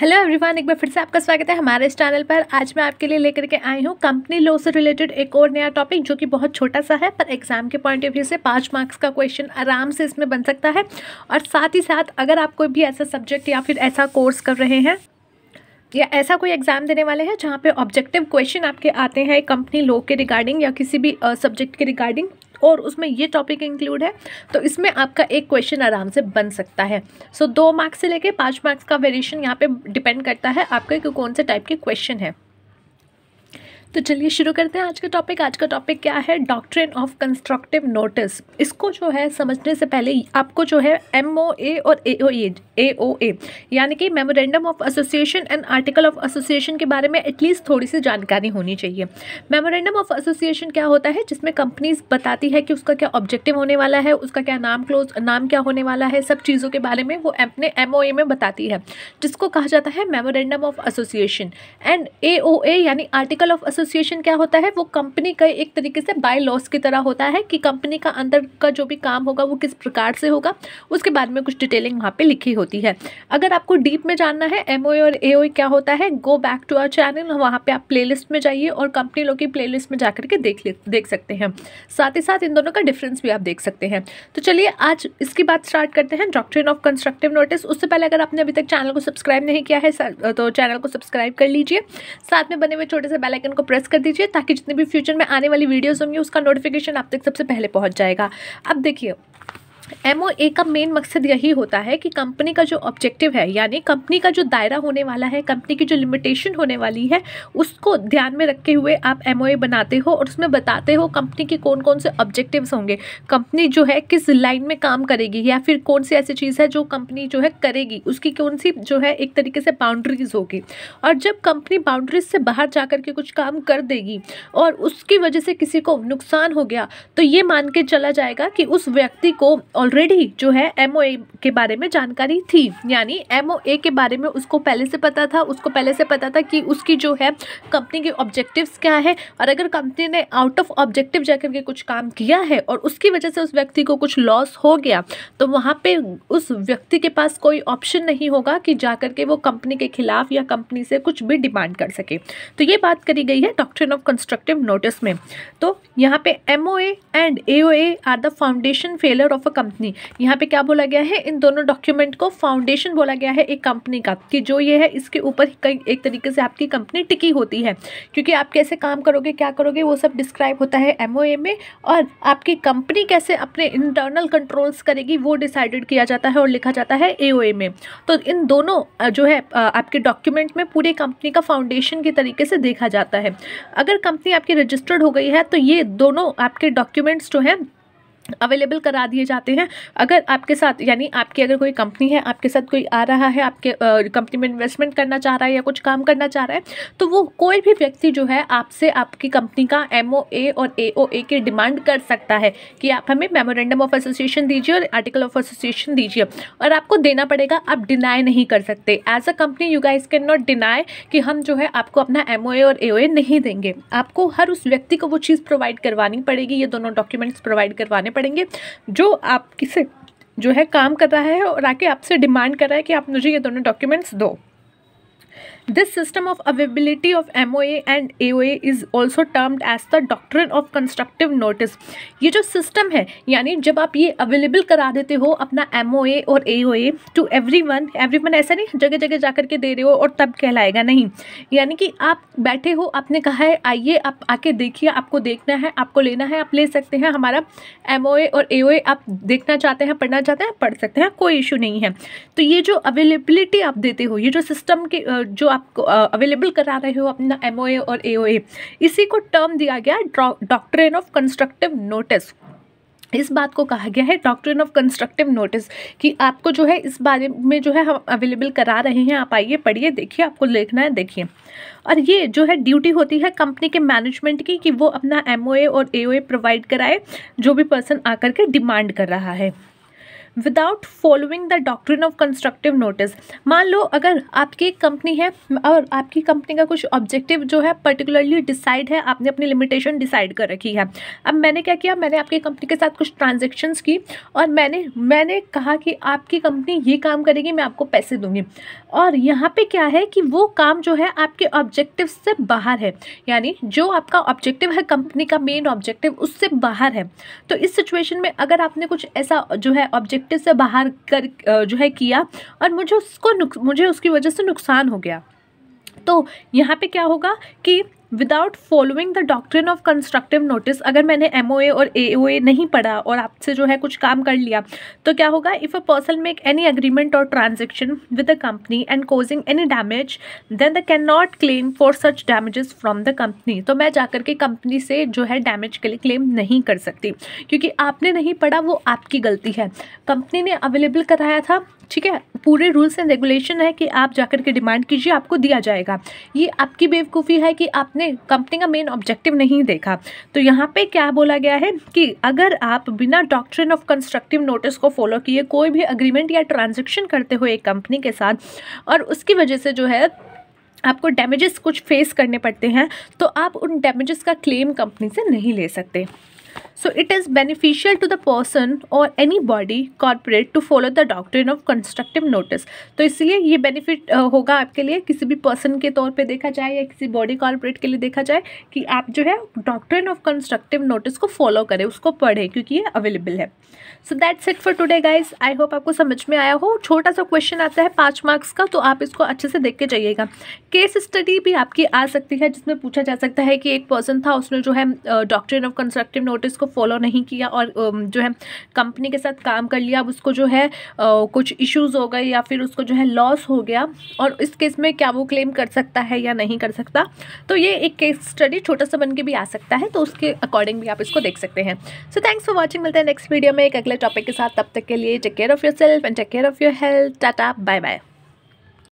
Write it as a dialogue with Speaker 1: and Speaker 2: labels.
Speaker 1: hello everyone एक बार फिर से आपका स्वागत है हमारे इस चैनल पर आज मैं आपके लिए लेकर के आई हूँ कंपनी लॉ से रिलेटेड एक और नया टॉपिक जो कि बहुत छोटा सा है पर एग्जाम के पॉइंट ऑफ व्यू से पाँच मार्क्स का क्वेश्चन आराम से इसमें बन सकता है और साथ ही साथ अगर आप कोई भी ऐसा सब्जेक्ट या फिर ऐसा कोर्स कर रहे हैं या ऐसा कोई एग्ज़ाम देने वाले हैं जहाँ पे ऑब्जेक्टिव क्वेश्चन आपके आते हैं कंपनी लॉ के रिगार्डिंग या किसी भी सब्जेक्ट के रिगार्डिंग और उसमें ये टॉपिक इंक्लूड है तो इसमें आपका एक क्वेश्चन आराम से बन सकता है सो so, दो मार्क्स से लेके पाँच मार्क्स का वेरिएशन यहाँ पे डिपेंड करता है आपके कौन से टाइप के क्वेश्चन है तो चलिए शुरू करते हैं आज का टॉपिक आज का टॉपिक क्या है डॉक्ट्रिन ऑफ कंस्ट्रक्टिव नोटिस इसको जो है समझने से पहले आपको जो है एम ओ ए और ए O A A O A यानी कि memorandum of association and article of association के बारे में एटलीस्ट थोड़ी सी जानकारी होनी चाहिए मेमोरेंडम ऑफ एसोसिएशन क्या होता है जिसमें कंपनीज बताती है कि उसका क्या ऑब्जेक्टिव होने वाला है उसका क्या नाम क्लोज नाम क्या होने वाला है सब चीज़ों के बारे में वो अपने एम ओ ए में बताती है जिसको कहा जाता है memorandum of association and A O A यानी आर्टिकल ऑफ एसोसिएशन क्या होता है वो कंपनी का एक तरीके से बाय लॉस की तरह होता है कि कंपनी का अंदर का जो भी काम होगा वो किस प्रकार से होगा उसके बारे में कुछ डिटेलिंग वहाँ पर लिखी होती है अगर आपको डीप में जानना है एम और ए क्या होता है go back to our channel वहाँ पर आप प्ले में जाइए और कंपनी लोग की प्ले में जा के देख देख सकते हैं साथ ही साथ इन दोनों का डिफरेंस भी आप देख सकते हैं तो चलिए आज इसकी बात स्टार्ट करते हैं डॉक्ट्रिन ऑफ कंस्ट्रक्टिव नोटिस उससे पहले अगर आपने अभी तक चैनल को सब्सक्राइब नहीं किया है तो चैनल को सब्सक्राइब कर लीजिए साथ में बने हुए छोटे से आइकन को प्रेस कर दीजिए ताकि जितने भी फ्यूचर में आने वाली वीडियोज़ होंगी उसका नोटिफिकेशन आप तक सबसे पहले पहुँच जाएगा अब देखिए एम ओ ए का मेन मकसद यही होता है कि कंपनी का जो ऑब्जेक्टिव है यानी कंपनी का जो दायरा होने वाला है कंपनी की जो लिमिटेशन होने वाली है उसको ध्यान में रखे हुए आप एम ओ ए बनाते हो और उसमें बताते हो कंपनी के कौन कौन से ऑब्जेक्टिव्स होंगे कंपनी जो है किस लाइन में काम करेगी या फिर कौन सी ऐसी चीज़ है जो कंपनी जो है करेगी उसकी कौन सी जो है एक तरीके से बाउंड्रीज होगी और जब कंपनी बाउंड्रीज से बाहर जा के कुछ काम कर देगी और उसकी वजह से किसी को नुकसान हो गया तो ये मान के चला जाएगा कि उस व्यक्ति को ऑलरेडी जो है एम के बारे में जानकारी थी यानी एम के बारे में उसको पहले से पता था उसको पहले से पता था कि उसकी जो है कंपनी के ऑब्जेक्टिव्स क्या है और अगर कंपनी ने आउट ऑफ ऑब्जेक्टिव जाकर के कुछ काम किया है और उसकी वजह से उस व्यक्ति को कुछ लॉस हो गया तो वहाँ पर उस व्यक्ति के पास कोई ऑप्शन नहीं होगा कि जा करके वो कंपनी के खिलाफ या कंपनी से कुछ भी डिमांड कर सके तो ये बात करी गई है डॉक्ट्रिन ऑफ कंस्ट्रक्टिव नोटिस में तो यहाँ पे M and A are the foundation failure of a company यहाँ पे क्या बोला गया है इन दोनों डॉक्यूमेंट को फाउंडेशन बोला गया है एक कंपनी का कि जो ये है इसके ऊपर एक तरीके से आपकी कंपनी टिकी होती है क्योंकि आप कैसे काम करोगे क्या करोगे वो सब डिस्क्राइब होता है एम में और आपकी कंपनी कैसे अपने इंटरनल कंट्रोल्स करेगी वो डिसाइडेड किया जाता है और लिखा जाता है ए में तो इन दोनों जो है आपके डॉक्यूमेंट में पूरे कंपनी का फाउंडेशन के तरीके से देखा जाता है अगर कंपनी आपकी रजिस्टर्ड हो गई है तो ये दोनों आपके डॉक्यूमेंट्स जो हैं अवेलेबल करा दिए जाते हैं अगर आपके साथ यानी आपकी अगर कोई कंपनी है आपके साथ कोई आ रहा है आपके कंपनी में इन्वेस्टमेंट करना चाह रहा है या कुछ काम करना चाह रहा है तो वो कोई भी व्यक्ति जो है आपसे आपकी कंपनी का एम और ए की डिमांड कर सकता है कि आप हमें मेमोरेंडम ऑफ एसोसिएशन दीजिए और आर्टिकल ऑफ एसोसिएशन दीजिए और आपको देना पड़ेगा आप डिनाई नहीं कर सकते as a company you guys can not deny कि हम जो है आपको अपना एम और ए नहीं देंगे आपको हर उस व्यक्ति को वो चीज़ प्रोवाइड करवानी पड़ेगी ये दोनों डॉक्यूमेंट्स प्रोवाइड करवाने पड़ेंगे जो आप किसे जो है काम कर रहा है और आके आपसे डिमांड कर रहा है कि आप मुझे ये दोनों डॉक्यूमेंट्स दो this system This system of availability of and A O as also termed as the doctrine of constructive notice ये जो सिस्टम है यानी जब आप ये अवेलेबल करा देते हो अपना एम ओ ए और A to everyone everyone ऐसा नहीं जगह जगह जा कर के दे रहे हो और तब कहलाएगा नहीं यानी कि आप बैठे हो आपने कहा है आइए आप आके देखिए आपको देखना है आपको लेना है आप ले सकते हैं हमारा एम ओ ए और ए आप देखना चाहते हैं पढ़ना चाहते हैं पढ़ सकते हैं कोई इशू नहीं है तो ये जो अवेलेबिलिटी आप देते हो ये जो सिस्टम के जो आप अवेलेबल करा रहे हो अपना एम और ए इसी को टर्म दिया गया डॉक्ट्रेन ऑफ कंस्ट्रक्टिव नोटिस इस बात को कहा गया है डॉक्ट्रिन ऑफ कंस्ट्रक्टिव नोटिस कि आपको जो है इस बारे में जो है हम अवेलेबल करा रहे हैं आप आइए पढ़िए देखिए आपको लिखना है देखिए और ये जो है ड्यूटी होती है कंपनी के मैनेजमेंट की कि वो अपना एम और ए प्रोवाइड कराए जो भी पर्सन आकर के डिमांड कर रहा है without following the doctrine of constructive notice मान लो अगर आपकी एक कंपनी है और आपकी कंपनी का कुछ ऑब्जेक्टिव जो है पर्टिकुलरली डिसाइड है आपने अपनी लिमिटेशन डिसाइड कर रखी है अब मैंने क्या किया मैंने आपकी कंपनी के साथ कुछ ट्रांजेक्शन्स की और मैंने मैंने कहा कि आपकी कंपनी ये काम करेगी मैं आपको पैसे दूंगी और यहाँ पे क्या है कि वो काम जो है आपके ऑब्जेक्टिव से बाहर है यानी जो आपका ऑब्जेक्टिव है कंपनी का मेन ऑब्जेक्टिव उससे बाहर है तो इस सिचुएशन में अगर आपने कुछ ऐसा जो है ऑब्जेक्ट प्रैक्टिस से बाहर कर जो है किया और मुझे उसको मुझे उसकी वजह से नुकसान हो गया तो यहाँ पे क्या होगा कि without following the doctrine of constructive notice अगर मैंने एम और ए नहीं पढ़ा और आपसे जो है कुछ काम कर लिया तो क्या होगा if a person make any agreement or transaction with the company and causing any damage then the can not claim for such damages from the company तो मैं जाकर के कंपनी से जो है डैमेज के लिए क्लेम नहीं कर सकती क्योंकि आपने नहीं पढ़ा वो आपकी गलती है कंपनी ने अवेलेबल कराया था ठीक है पूरे रूल्स एंड रेगुलेशन है कि आप जाकर के डिमांड कीजिए आपको दिया जाएगा ये आपकी बेवकूफ़ी है कि आपने कंपनी का मेन ऑब्जेक्टिव नहीं देखा तो यहाँ पे क्या बोला गया है कि अगर आप बिना डॉक्ट्रिन ऑफ कंस्ट्रक्टिव नोटिस को फॉलो किए कोई भी अग्रीमेंट या ट्रांजेक्शन करते हुए एक कंपनी के साथ और उसकी वजह से जो है आपको डैमेजेस कुछ फेस करने पड़ते हैं तो आप उन डैमेजेस का क्लेम कंपनी से नहीं ले सकते so it is beneficial to the person or any body corporate to follow the doctrine of constructive notice तो इसलिए ये बेनिफिट होगा आपके लिए किसी भी पर्सन के तौर पे देखा जाए या किसी बॉडी कॉरपोरेट के लिए देखा जाए कि आप जो है डॉक्ट्रिन ऑफ कंस्ट्रक्टिव नोटिस को फॉलो करें उसको पढ़ें क्योंकि ये अवेलेबल है so that's it for today guys I hope आपको समझ में आया हो छोटा सा क्वेश्चन आता है पाँच मार्क्स का तो आप इसको अच्छे से देख के जाइएगा केस स्टडी भी आपकी आ सकती है जिसमें पूछा जा सकता है कि एक पर्सन था उसने जो है डॉक्ट्रिन ऑफ कंस्ट्रक्टिव नोटिस को उसको फॉलो नहीं किया और जो है कंपनी के साथ काम कर लिया अब उसको जो है कुछ इश्यूज़ हो गए या फिर उसको जो है लॉस हो गया और इस केस में क्या वो क्लेम कर सकता है या नहीं कर सकता तो ये एक केस स्टडी छोटा सा बन के भी आ सकता है तो उसके अकॉर्डिंग भी आप इसको देख सकते हैं सो थैंक्स फॉर वॉचिंग मिलते हैं नेक्स्ट वीडियो में एक अगले टॉपिक के साथ तब तक के लिए take care of yourself and take care of your health tata bye bye